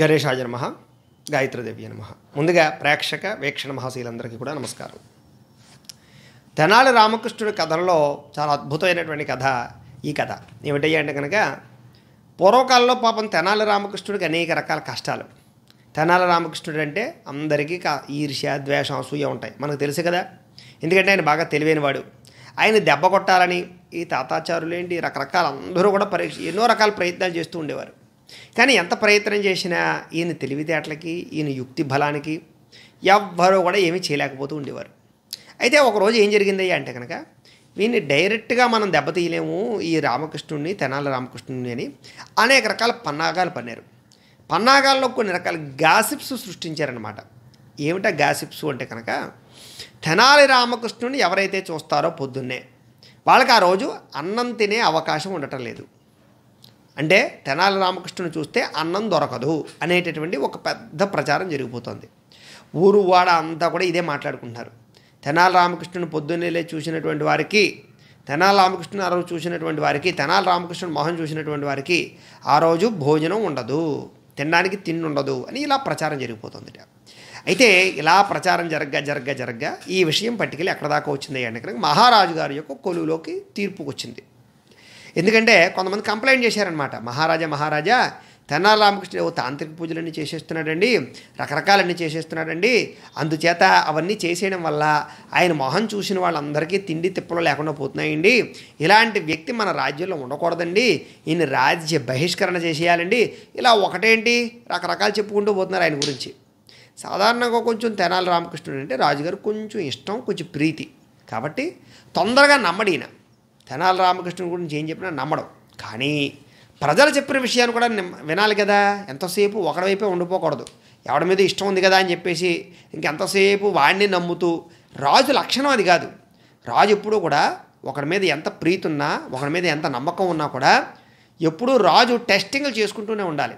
గణేశాయ నమ గాయత్రదేవి నమ ముందుగా ప్రేక్షక వీక్షణ మహాశీలందరికీ కూడా నమస్కారం తెనాలి రామకృష్ణుడి కథలలో చాలా అద్భుతమైనటువంటి కథ ఈ కథ ఏమిటయ్యా అంటే కనుక పూర్వకాలంలో పాపం తెనాలి రామకృష్ణుడికి అనేక రకాల కష్టాలు తెనాలి రామకృష్ణుడు అంటే అందరికీ ఈర్ష్య ద్వేషం అసూయ ఉంటాయి మనకు తెలుసు కదా ఎందుకంటే ఆయన బాగా తెలివైనవాడు ఆయన దెబ్బ కొట్టాలని ఈ తాతాచారులేంటి రకరకాల అందరూ కూడా పరీక్ష ఎన్నో రకాల ప్రయత్నాలు చేస్తూ ఉండేవారు కానీ ఎంత ప్రయత్నం చేసినా ఈయన తెలివితేటలకి ఈయన యుక్తి బలానికి ఎవ్వరూ కూడా ఏమీ చేయలేకపోతూ ఉండేవారు అయితే ఒకరోజు ఏం జరిగిందయ్య అంటే కనుక వీని డైరెక్ట్గా మనం దెబ్బతీయలేము ఈ రామకృష్ణుడిని తెనాల రామకృష్ణుడిని అని అనేక రకాల పన్నాగాలు పన్నారు పన్నాగాల్లో కొన్ని రకాల గాసిప్స్ సృష్టించారనమాట ఏమిటా గాసిప్స్ అంటే కనుక తెనాలి రామకృష్ణుని ఎవరైతే చూస్తారో పొద్దున్నే వాళ్ళకి ఆ రోజు అన్నం తినే అవకాశం ఉండటం లేదు అంటే తెనాలి రామకృష్ణుని చూస్తే అన్నం దొరకదు అనేటటువంటి ఒక పెద్ద ప్రచారం జరిగిపోతుంది ఊరు వాడ అంతా కూడా ఇదే మాట్లాడుకుంటున్నారు తెనాలి రామకృష్ణుని పొద్దున్నేలే చూసినటువంటి వారికి తెనాలి రామకృష్ణుని ఆ రోజు చూసినటువంటి వారికి తెనాలి రామకృష్ణుని మొహం చూసినటువంటి వారికి ఆ రోజు భోజనం ఉండదు తినడానికి తిండి ఉండదు అని ఇలా ప్రచారం జరిగిపోతుంది అయితే ఇలా ప్రచారం జరగ్గా జరగ్గా జరగ్గా ఈ విషయం పట్టుకెళ్ళి ఎక్కడ దాకా వచ్చింది అంటే మహారాజు గారి యొక్క కొలువులోకి తీర్పుకొచ్చింది ఎందుకంటే కొంతమంది కంప్లైంట్ చేశారనమాట మహారాజా మహారాజా తెనాలి రామకృష్ణ ఓ తాంత్రిక పూజలన్నీ చేసేస్తున్నాడండి రకరకాలన్నీ చేసేస్తున్నాడండి అందుచేత అవన్నీ చేసేయడం వల్ల ఆయన మొహం చూసిన వాళ్ళందరికీ తిండి తిప్పలు లేకుండా పోతున్నాయండి ఇలాంటి వ్యక్తి మన రాజ్యంలో ఉండకూడదండి ఈయన రాజ్య బహిష్కరణ చేసేయాలండి ఇలా ఒకటేంటి రకరకాలు చెప్పుకుంటూ పోతున్నారు ఆయన గురించి సాధారణంగా కొంచెం తెనాలి రామకృష్ణుడు అంటే రాజుగారు కొంచెం ఇష్టం కొంచెం ప్రీతి కాబట్టి తొందరగా నమ్మడీన తెనాల రామకృష్ణుని గురించి ఏం చెప్పినా నమ్మడం కానీ ప్రజలు చెప్పిన విషయాన్ని కూడా వినాలి కదా ఎంతసేపు ఒకడవైపే ఉండిపోకూడదు ఎవడి మీద ఇష్టం ఉంది కదా అని చెప్పేసి ఇంకెంతసేపు వాడిని నమ్ముతూ రాజు లక్షణం అది కాదు రాజు ఎప్పుడూ కూడా ఒకరి మీద ఎంత ప్రీతి ఉన్నా ఒకడి మీద ఎంత నమ్మకం ఉన్నా కూడా ఎప్పుడూ రాజు టెస్టింగ్లు చేసుకుంటూనే ఉండాలి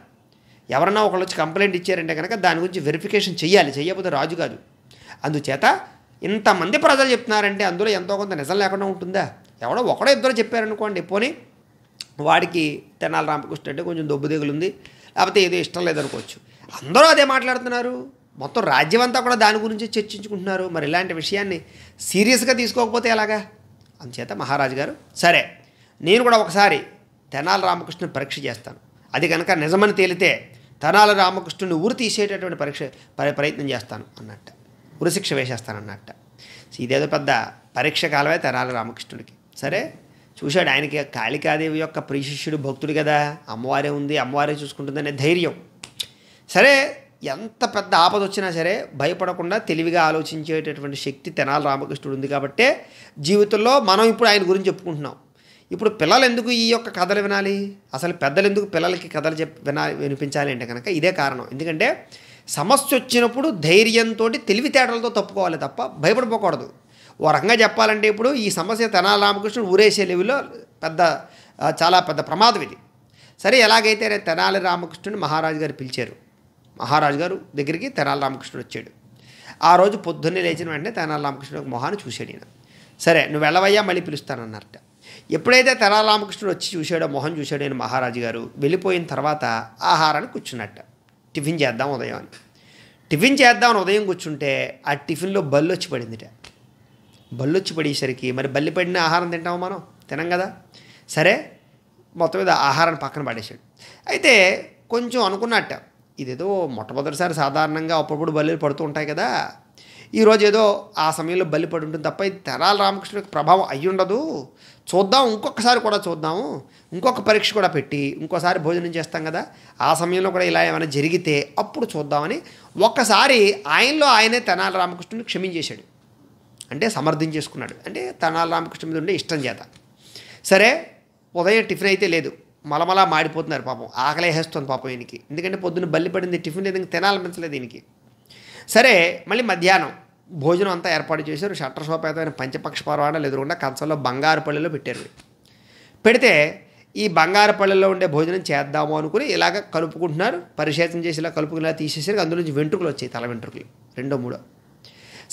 ఎవరన్నా ఒకళ్ళు వచ్చి కంప్లైంట్ ఇచ్చారంటే కనుక దాని గురించి వెరిఫికేషన్ చేయాలి చేయకపోతే రాజు కాదు అందుచేత ఇంతమంది ప్రజలు చెప్తున్నారంటే అందులో ఎంతో కొంత నిజం లేకుండా ఉంటుందా ఎవడో ఒకడో ఇద్దరు చెప్పారనుకోండి పోనీ వాడికి తెనాల రామకృష్ణ అంటే కొంచెం దొబ్బు దిగులుంది లేకపోతే ఏదో ఇష్టం లేదనుకోవచ్చు అందరూ అదే మాట్లాడుతున్నారు మొత్తం రాజ్యం అంతా కూడా దాని గురించి చర్చించుకుంటున్నారు మరి ఇలాంటి విషయాన్ని సీరియస్గా తీసుకోకపోతే ఎలాగా అందుచేత మహారాజు గారు సరే నేను కూడా ఒకసారి తెనాల రామకృష్ణ పరీక్ష చేస్తాను అది కనుక నిజమని తేలితే తెనాల రామకృష్ణుని ఊరు తీసేటటువంటి పరీక్ష ప్రయత్నం చేస్తాను అన్నట్ట ఉరిశిక్ష వేసేస్తాను అన్నట్ట ఇదేదో పెద్ద పరీక్ష కాలమే తెనాల రామకృష్ణుడికి సరే చూశాడు ఆయనకి కాళికాదేవి యొక్క ప్రీశిష్యుడు భక్తుడు కదా అమ్మవారే ఉంది అమ్మవారే చూసుకుంటుందనే ధైర్యం సరే ఎంత పెద్ద ఆపద వచ్చినా సరే భయపడకుండా తెలివిగా ఆలోచించేటటువంటి శక్తి తెనాలి రామకృష్ణుడు ఉంది కాబట్టే జీవితంలో మనం ఇప్పుడు ఆయన గురించి చెప్పుకుంటున్నాం ఇప్పుడు పిల్లలు ఎందుకు ఈ యొక్క కథలు వినాలి అసలు పెద్దలు ఎందుకు పిల్లలకి కథలు చెప్ వినాలి వినిపించాలి అంటే కనుక ఇదే కారణం ఎందుకంటే సమస్య వచ్చినప్పుడు ధైర్యంతో తెలివితేటలతో తప్పుకోవాలి తప్ప భయపడిపోకూడదు ఓ రకంగా చెప్పాలంటే ఇప్పుడు ఈ సమస్య తెనాలి రామకృష్ణుడు ఊరేసే లెవెల్లో పెద్ద చాలా పెద్ద ప్రమాదం ఇది సరే ఎలాగైతే తెనాలి రామకృష్ణుని మహారాజు గారు పిలిచారు మహారాజు గారు దగ్గరికి తెనాలి రామకృష్ణుడు వచ్చాడు ఆ రోజు పొద్దున్నే లేచిన వెంటనే తెనాలి రామకృష్ణుడు మొహాన్ని చూశాడు ఈయన సరే నువ్వు వెళ్ళవయ్యా మళ్ళీ పిలుస్తానన్నట్ట ఎప్పుడైతే తెనాలి రామకృష్ణుడు వచ్చి చూశాడో మొహం చూశాడు నేను మహారాజు గారు వెళ్ళిపోయిన తర్వాత ఆహారాన్ని కూర్చున్నట్ట టిఫిన్ చేద్దాం ఉదయం అని టిఫిన్ చేద్దామని ఉదయం కూర్చుంటే ఆ టిఫిన్లో బల్లు వచ్చి పడిందిట బల్లొచ్చి పడేసరికి మరి బల్లి పడిన ఆహారం తింటాము మనం తినం కదా సరే మొత్తం మీద ఆహారాన్ని పక్కన పడేసాడు అయితే కొంచెం అనుకున్నట్ట ఇదేదో మొట్టమొదటిసారి సాధారణంగా అప్పుడప్పుడు బల్లిలు పడుతూ ఉంటాయి కదా ఈరోజు ఏదో ఆ సమయంలో బల్లి పడి ఉంటుంది తప్ప ఇది తెరాల రామకృష్ణుడికి ప్రభావం అయ్యి ఉండదు చూద్దాం ఇంకొకసారి కూడా చూద్దాము ఇంకొక పరీక్ష కూడా పెట్టి ఇంకోసారి భోజనం చేస్తాం కదా ఆ సమయంలో కూడా ఇలా ఏమైనా జరిగితే అప్పుడు చూద్దామని ఒక్కసారి ఆయనలో ఆయనే తెనాల రామకృష్ణుని క్షమించేశాడు అంటే సమర్థం చేసుకున్నాడు అంటే తనాల రామకృష్ణ మీద ఉండే ఇష్టం చేత సరే ఉదయం టిఫిన్ అయితే లేదు మలమలా మాడిపోతున్నారు పాపం ఆకలేహేస్తుంది పాపం ఈయనకి ఎందుకంటే పొద్దున్న బల్లి పడింది టిఫిన్ లేదు ఇంకా తినాలనిపించలేదు దీనికి సరే మళ్ళీ మధ్యాహ్నం భోజనం అంతా ఏర్పాటు చేశారు షట్టర్ శోపేతమైన పంచపక్ష పర్వాణాలు ఎదురుకుండా కంచంలో బంగారు పల్లెలో పెట్టారు పెడితే ఈ బంగారు పల్లెల్లో ఉండే భోజనం చేద్దాము అనుకుని ఇలాగ కలుపుకుంటున్నారు పరిశేషం చేసి ఇలా కలుపుకుని ఇలా తీసేసరికి అందులో నుంచి వెంట్రుకలు వచ్చాయి తల వెంట్రుకలు రెండో మూడో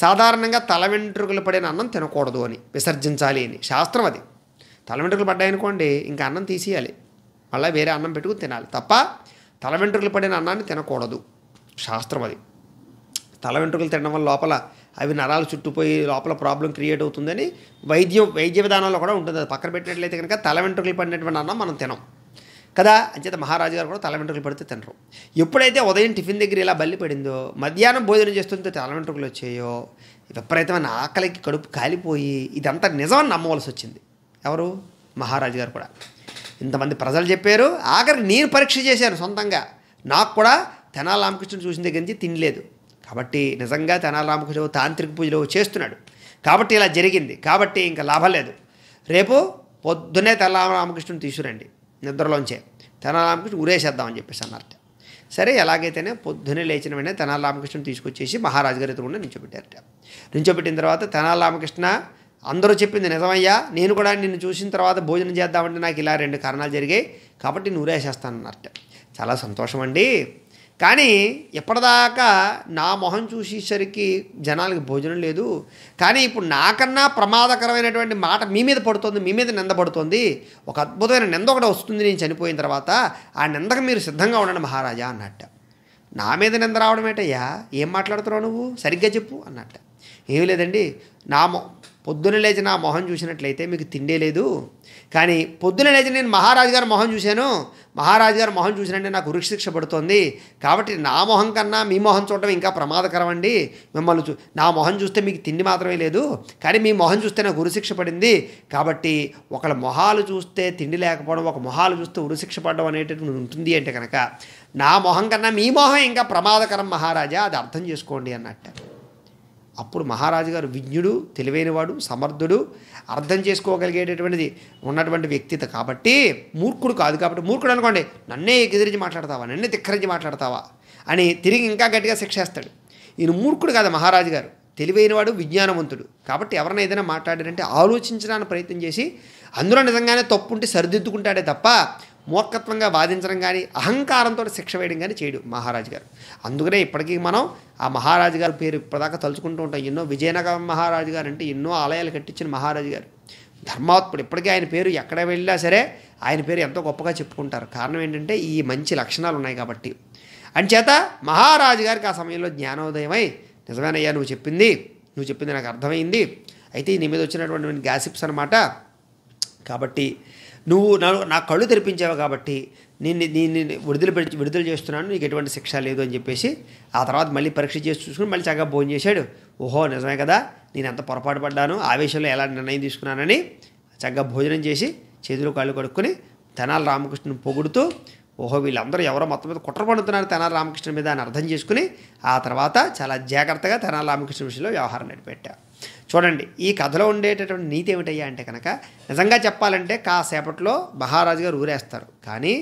సాధారణంగా తల వెంట్రుకలు పడిన అన్నం తినకూడదు అని విసర్జించాలి అని శాస్త్రం అది తల వెంట్రుకలు పడ్డాయనుకోండి ఇంకా అన్నం తీసేయాలి మళ్ళీ వేరే అన్నం పెట్టుకుని తినాలి తప్ప తల వెంట్రుకలు పడిన అన్నాన్ని తినకూడదు శాస్త్రం అది తల వెంట్రుకలు తినడం వల్ల లోపల అవి నరాలు చుట్టుపోయి లోపల ప్రాబ్లం క్రియేట్ అవుతుందని వైద్యం వైద్య విధానంలో కూడా ఉంటుంది అది పక్కన పెట్టినట్లయితే కనుక తల వెంట్రుకలు పడినటువంటి అన్నం మనం తినం కదా అంచేత మహారాజు గారు కూడా తల పడితే తినరు ఎప్పుడైతే ఉదయం టిఫిన్ దగ్గర ఇలా బల్లి పడిందో మధ్యాహ్నం భోజనం చేస్తుంటే తల వచ్చాయో విపరీతమైన ఆకలికి కడుపు కాలిపోయి ఇదంతా నిజమని నమ్మవలసి వచ్చింది ఎవరు మహారాజు గారు కూడా ఇంతమంది ప్రజలు చెప్పారు ఆఖరి నేను పరీక్ష చేశాను సొంతంగా నాకు కూడా తెనాల రామకృష్ణ చూసిన దగ్గర నుంచి తినలేదు కాబట్టి నిజంగా తెనాల రామకృష్ణుడు తాంత్రిక పూజలు చేస్తున్నాడు కాబట్టి ఇలా జరిగింది కాబట్టి ఇంకా లాభం లేదు రేపు పొద్దున్నే తెల్ల రామకృష్ణుని తీసుకురండి నిద్రలోంచే తెనాలి రామకృష్ణ ఉరేసేద్దామని చెప్పేసి అన్నారట సరే ఎలాగైతేనే పొద్దునే లేచిన వెంటనే తెనాలి రామకృష్ణ తీసుకొచ్చేసి మహారాజు గారి ఎదురుకుండా నించోబెట్టారట నించోబెట్టిన తర్వాత తెనాలి రామకృష్ణ అందరూ చెప్పింది నిజమయ్యా నేను కూడా నిన్ను చూసిన తర్వాత భోజనం చేద్దామంటే నాకు ఇలా రెండు కారణాలు జరిగాయి కాబట్టి నేను ఉరేసేస్తానన్నారట చాలా సంతోషం అండి కానీ ఎప్పటిదాకా నా మొహం చూసేసరికి జనాలకి భోజనం లేదు కానీ ఇప్పుడు నాకన్నా ప్రమాదకరమైనటువంటి మాట మీ మీద పడుతుంది మీ మీద నిందపడుతుంది ఒక అద్భుతమైన నింద ఒకటి వస్తుంది నేను చనిపోయిన తర్వాత ఆ నిందకు మీరు సిద్ధంగా ఉండండి మహారాజా అన్నట్ట నా మీద నింద రావడం ఏం మాట్లాడుతున్నావు నువ్వు సరిగ్గా చెప్పు అన్నట్ట ఏమీ లేదండి నా పొద్దున లేచి నా మొహం చూసినట్లయితే మీకు తిండే లేదు కానీ పొద్దున లేచి నేను మహారాజు గారి మొహం చూశాను మహారాజు గారి మొహం చూసినట్టే నాకు వృక్షశిక్ష పడుతోంది కాబట్టి నా మొహం కన్నా మీ మొహం చూడటం ఇంకా ప్రమాదకరం అండి మిమ్మల్ని చూ నా మొహం చూస్తే మీకు తిండి మాత్రమే లేదు కానీ మీ మొహం చూస్తే నాకు గురుశిక్ష పడింది కాబట్టి ఒకళ్ళ మొహాలు చూస్తే తిండి లేకపోవడం ఒక మొహాలు చూస్తే ఉరుశిక్ష పడడం అనేటటువంటి ఉంటుంది అంటే కనుక నా మొహం కన్నా మీ మొహం ఇంకా ప్రమాదకరం మహారాజా అది అర్థం చేసుకోండి అన్నట్టు అప్పుడు మహారాజు గారు విజ్ఞుడు తెలివైనవాడు సమర్థుడు అర్థం చేసుకోగలిగేటటువంటిది ఉన్నటువంటి వ్యక్తిత కాబట్టి మూర్ఖుడు కాదు కాబట్టి మూర్ఖుడు అనుకోండి నన్నే ఎదిరించి మాట్లాడతావా నన్నే తిక్కరించి మాట్లాడతావా అని తిరిగి ఇంకా గట్టిగా శిక్షేస్తాడు ఈయన మూర్ఖుడు కాదు మహారాజు గారు తెలివైనవాడు విజ్ఞానవంతుడు కాబట్టి ఎవరైనా ఏదైనా మాట్లాడారంటే ఆలోచించడానికి ప్రయత్నం చేసి అందులో నిజంగానే తప్పుంటే సరిదిద్దుకుంటాడే తప్ప మూర్ఖత్వంగా వాదించడం కానీ అహంకారంతో శిక్ష వేయడం కానీ చేయడు మహారాజు గారు అందుకనే ఇప్పటికీ మనం ఆ మహారాజు గారి పేరు ఇప్పటిదాకా తలుచుకుంటూ ఉంటాం ఎన్నో విజయనగరం మహారాజు గారు అంటే ఎన్నో ఆలయాలు కట్టించిన మహారాజు గారు ధర్మాత్ముడు ఇప్పటికీ ఆయన పేరు ఎక్కడ వెళ్ళినా సరే ఆయన పేరు ఎంతో గొప్పగా చెప్పుకుంటారు కారణం ఏంటంటే ఈ మంచి లక్షణాలు ఉన్నాయి కాబట్టి అంచేత మహారాజు గారికి ఆ సమయంలో జ్ఞానోదయమై అయ్యా నువ్వు చెప్పింది నువ్వు చెప్పింది నాకు అర్థమైంది అయితే నీ మీద వచ్చినటువంటి గ్యాసిప్స్ అనమాట కాబట్టి నువ్వు నా నా కళ్ళు తెరిపించావు కాబట్టి నేను నేను విడుదల విడుదల చేస్తున్నాను నీకు ఎటువంటి శిక్ష లేదు అని చెప్పేసి ఆ తర్వాత మళ్ళీ పరీక్ష చేసి చూసుకుని మళ్ళీ చక్కగా భోజనం చేశాడు ఓహో నిజమే కదా నేను ఎంత పొరపాటు పడ్డాను ఆవేశంలో ఎలా నిర్ణయం తీసుకున్నానని చక్కగా భోజనం చేసి చేతులు కాళ్ళు కడుక్కొని తెనాల రామకృష్ణను పొగుడుతూ ఓహో వీళ్ళందరూ ఎవరో మొత్తం మీద కుట్ర పడుతున్నారు తెనాల రామకృష్ణ మీద అని అర్థం చేసుకుని ఆ తర్వాత చాలా జాగ్రత్తగా తెనాల రామకృష్ణ విషయంలో వ్యవహారం నడిపెట్టారు చూడండి ఈ కథలో ఉండేటటువంటి నీతి ఏమిటయ్యా అంటే కనుక నిజంగా చెప్పాలంటే కాసేపట్లో మహారాజు గారు ఊరేస్తారు కానీ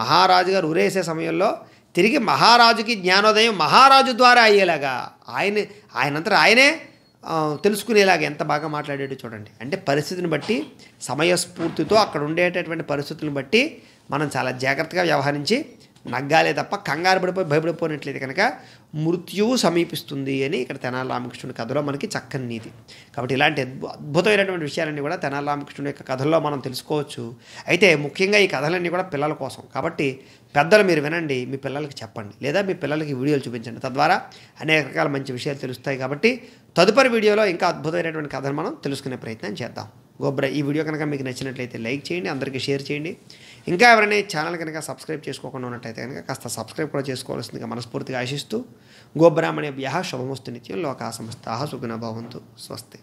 మహారాజు గారు ఊరేసే సమయంలో తిరిగి మహారాజుకి జ్ఞానోదయం మహారాజు ద్వారా అయ్యేలాగా ఆయన ఆయనంతా ఆయనే తెలుసుకునేలాగా ఎంత బాగా మాట్లాడాడు చూడండి అంటే పరిస్థితిని బట్టి సమయస్ఫూర్తితో అక్కడ ఉండేటటువంటి పరిస్థితులను బట్టి మనం చాలా జాగ్రత్తగా వ్యవహరించి నగ్గాలే తప్ప కంగారు పడిపోయి భయపడిపోయినట్లయితే కనుక మృత్యువు సమీపిస్తుంది అని ఇక్కడ తెనాల రామకృష్ణుడి కథలో మనకి చక్కని నీతి కాబట్టి ఇలాంటి అద్భుతమైనటువంటి విషయాలన్నీ కూడా తెనాల రామకృష్ణుడి యొక్క కథల్లో మనం తెలుసుకోవచ్చు అయితే ముఖ్యంగా ఈ కథలన్నీ కూడా పిల్లల కోసం కాబట్టి పెద్దలు మీరు వినండి మీ పిల్లలకి చెప్పండి లేదా మీ పిల్లలకి వీడియోలు చూపించండి తద్వారా అనేక రకాల మంచి విషయాలు తెలుస్తాయి కాబట్టి తదుపరి వీడియోలో ఇంకా అద్భుతమైనటువంటి కథను మనం తెలుసుకునే ప్రయత్నం చేద్దాం గోబ్రా ఈ వీడియో కనుక మీకు నచ్చినట్లయితే లైక్ చేయండి అందరికీ షేర్ చేయండి ఇంకా ఎవరైనా ఛానల్ కనుక సబ్స్క్రైబ్ చేసుకోకుండా ఉన్నట్టయితే కనుక కాస్త సబ్స్క్రైబ్ కూడా చేసుకోవాల్సిందిగా మనస్ఫూర్తిగా ఆశిస్తూ గోబ్రాహ్మణేభ్య శుభమస్తు నిత్యం లోకా సమస్తా సుగుణ భవంతు స్వస్తి